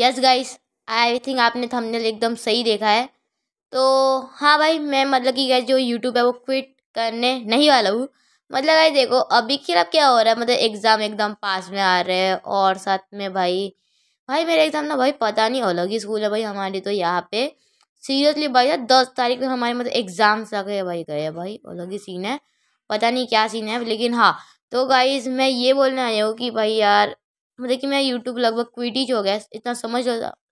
yes guys I think आपने thumbnail एकदम सही देखा है तो हाँ भाई मैं मतलब कि गाइस जो यूट्यूब है वो क्विट करने नहीं वाला हूँ मतलब भाई देखो अभी की अब क्या हो रहा है मतलब एग्ज़ाम एकदम पास में आ रहे हैं और साथ में भाई भाई मेरे एग्ज़ाम ना भाई पता नहीं अलग ही स्कूल है भाई हमारी तो यहाँ पे सीरियसली भाई यार दस तारीख में हमारे मतलब एग्ज़ाम्स आ गए भाई गए भाई अलग ही सीन है पता नहीं क्या सीन है लेकिन हाँ तो गाइज मैं ये बोलने आई हूँ कि भाई यार मतलब कि मैं यूट्यूब लगभग क्विटिज हो गया इतना समझ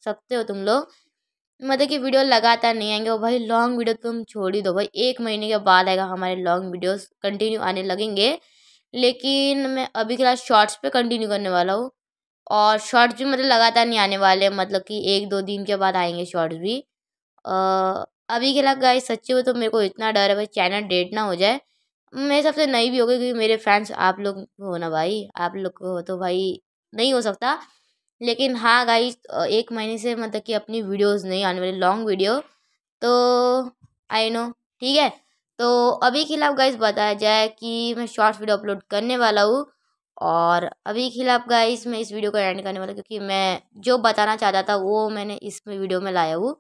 सकते हो तुम लोग मतलब कि वीडियो लगातार नहीं आएंगे और भाई लॉन्ग वीडियो तुम छोड़ ही दो भाई एक महीने के बाद आएगा हमारे लॉन्ग वीडियोस कंटिन्यू आने लगेंगे लेकिन मैं अभी के लास्ट शॉर्ट्स पे कंटिन्यू करने वाला हूँ और शॉर्ट्स भी मतलब लगातार नहीं आने वाले मतलब कि एक दो दिन के बाद आएंगे शॉर्ट्स भी आ, अभी के लास्ट गाइस सच्ची हो तो मेरे को इतना डर है भाई चैनल डेट ना हो जाए मेरे सबसे नहीं भी गई क्योंकि मेरे फ्रेंड्स आप लोग हो ना भाई आप लोग को हो तो भाई नहीं हो सकता लेकिन हाँ गाइज एक महीने से मतलब कि अपनी वीडियोस नहीं आने वाली लॉन्ग वीडियो तो आई नो ठीक है तो अभी खिलाफ गाइज बताया जाए कि मैं शॉर्ट्स वीडियो अपलोड करने वाला हूँ और अभी खिलाफ गाइज मैं इस वीडियो को एंड करने वाला क्योंकि मैं जो बताना चाहता था वो मैंने इस वीडियो में लाया हूँ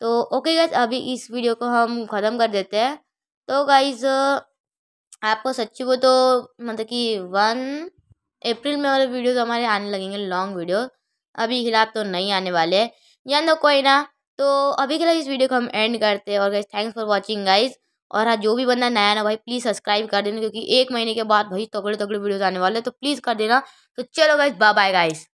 तो ओके गाइज अभी इस वीडियो को हम ख़त्म कर देते हैं तो गाइज आपको सच्ची वो तो मतलब कि वन अप्रैल में वाले तो हमारे आने लगेंगे लॉन्ग वीडियो अभी खिलाफ तो नहीं आने वाले हैं या ना तो कोई ना तो अभी के लिए इस वीडियो को हम एंड करते हैं और guys thanks for watching guys और हाँ जो भी बंदा नया ना भाई प्लीज़ सब्सक्राइब कर देना क्योंकि एक महीने के बाद भाई तगड़े तगड़े वीडियोज़ आने वाले तो प्लीज़ कर देना तो चलो गाइज बाय बाय गाइज